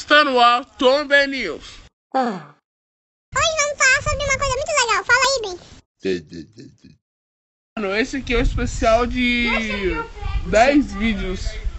Está no ar Tombe News. Ah. Hoje vamos falar sobre uma coisa muito legal. Fala aí, Ben. Mano, esse aqui é o especial de 10 vídeos.